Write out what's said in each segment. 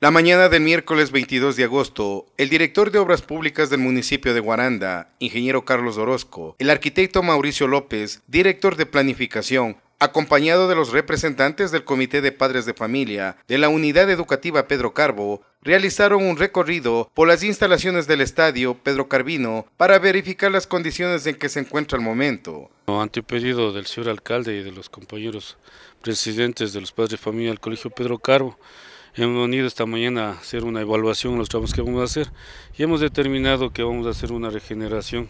La mañana del miércoles 22 de agosto, el director de Obras Públicas del municipio de Guaranda, ingeniero Carlos Orozco, el arquitecto Mauricio López, director de Planificación, acompañado de los representantes del Comité de Padres de Familia de la Unidad Educativa Pedro Carbo, realizaron un recorrido por las instalaciones del estadio Pedro Carvino para verificar las condiciones en que se encuentra el momento. Ante pedido del señor alcalde y de los compañeros presidentes de los padres de familia del Colegio Pedro Carbo, hemos venido esta mañana a hacer una evaluación de los trabajos que vamos a hacer y hemos determinado que vamos a hacer una regeneración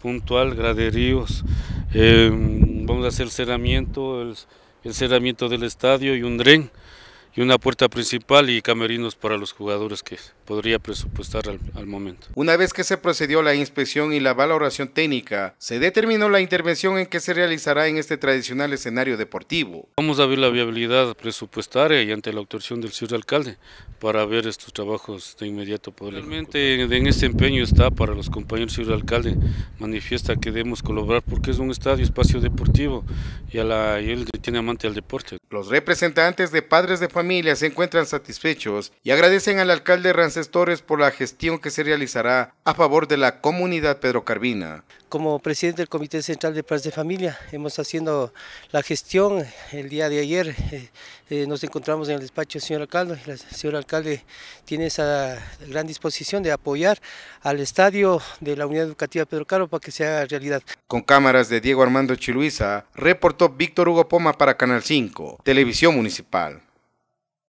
puntual, graderíos, em, vamos a hacer cerramiento, el, el cerramiento del estadio y un dren y una puerta principal y camerinos para los jugadores que podría presupuestar al, momento. Una vez que se procedió la inspección y la valoración técnica, se determinó la intervención en que se realizará en este tradicional escenario deportivo. Vamos a ver la viabilidad presupuestaria y ante la autorización del señor alcalde para ver estos trabajos de inmediato. Poder Realmente en este empeño está para los compañeros señor alcalde, manifiesta que debemos colaborar porque es un estadio, espacio deportivo y la él tiene amante al deporte. Los representantes de padres de familia se encuentran satisfechos y agradecen al alcalde Rancestores por la gestión que se realizará a favor de la comunidad Pedro Carvina como presidente del Comité Central de Paz de Familia. Hemos haciendo la gestión el día de ayer. Eh, eh, nos encontramos en el despacho del señor alcalde. El señor alcalde tiene esa gran disposición de apoyar al estadio de la Unidad Educativa Pedro Caro para que sea realidad. Con cámaras de Diego Armando Chiluiza, reportó Víctor Hugo Poma para Canal 5, Televisión Municipal.